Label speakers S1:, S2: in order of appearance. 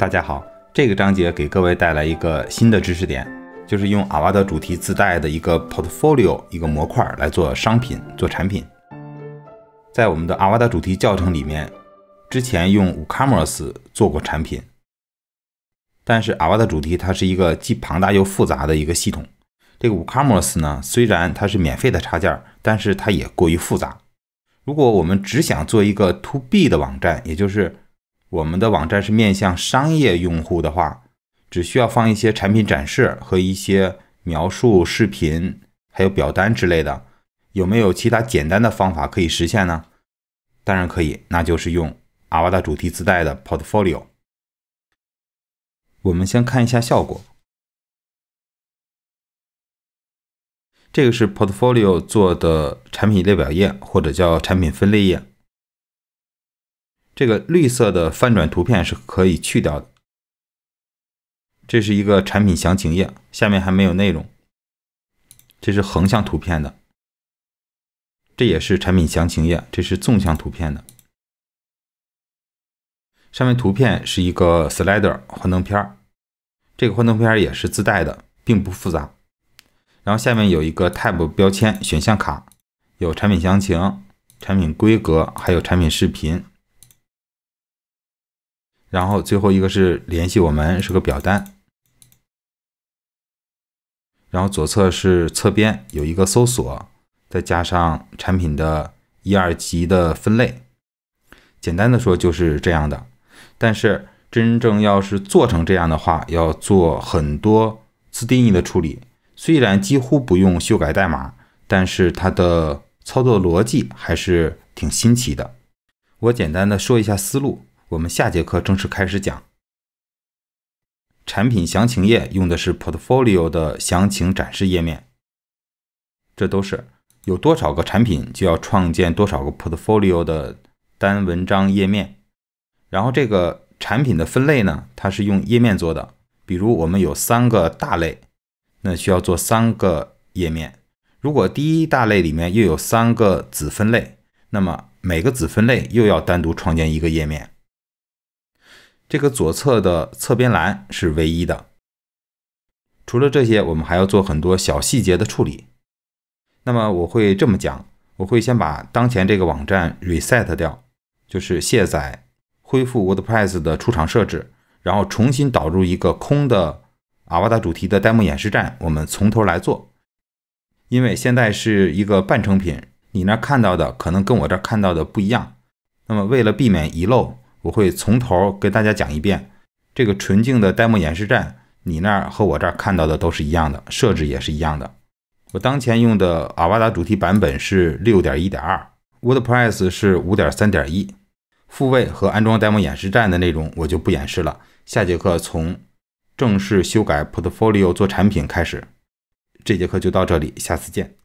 S1: 大家好，这个章节给各位带来一个新的知识点，就是用阿瓦德主题自带的一个 portfolio 一个模块来做商品、做产品。在我们的阿瓦德主题教程里面，之前用 WooCommerce 做过产品，但是阿瓦德主题它是一个既庞大又复杂的一个系统。这个 WooCommerce 呢，虽然它是免费的插件，但是它也过于复杂。如果我们只想做一个 To B 的网站，也就是我们的网站是面向商业用户的话，只需要放一些产品展示和一些描述视频，还有表单之类的。有没有其他简单的方法可以实现呢？当然可以，那就是用阿瓦达主题自带的
S2: Portfolio。我们先看一下效果。这个是 Portfolio 做的产品列表页，或者叫产品分类页。这个绿色的翻转图片是可以去掉的。这是一个产品详情页，下面还没有内容。这是横向图片的，这也是
S1: 产品详情页。这是纵向图片的，上面图片是一个 slider 幻灯片这个幻灯片也是自带的，并不复杂。然后下面有一个 tab 标签选项卡，有产品详情、产品规格，还有产品视频。然后最后一个是联系我们是个表单，然后左侧是侧边有一个搜索，再加上产品的一二级的分类，简单的说就是这样的。但是真正要是做成这样的话，要做很多自定义的处理，虽然几乎不用修改代码，但是它的操作逻辑还是挺新奇的。我简单的说一下思路。我们下节课正式开始讲。产品详情页用的是 portfolio 的详情展示页面，这都是有多少个产品就要创建多少个 portfolio 的单文章页面。然后这个产品的分类呢，它是用页面做的。比如我们有三个大类，那需要做三个页面。如果第一大类里面又有三个子分类，那么每个子分类又要单独创建一个页面。这个左侧的侧边栏是唯一的。除了这些，我们还要做很多小细节的处理。那么我会这么讲：我会先把当前这个网站 reset 掉，就是卸载、恢复 WordPress 的出厂设置，然后重新导入一个空的 a v a a 主题的 demo 演示站，我们从头来做。因为现在是一个半成品，你那看到的可能跟我这看到的不一样。那么为了避免遗漏，我会从头跟大家讲一遍这个纯净的 demo 演示站，你那儿和我这儿看到的都是一样的设置，也是一样的。我当前用的 a v a d a 主题版本是六点一点二，WordPress 是五点三点一。复位和安装 demo 演示站的内容我就不演示了，下节课从正式修改 portfolio 做产品开
S2: 始。这节课就到这里，下次见。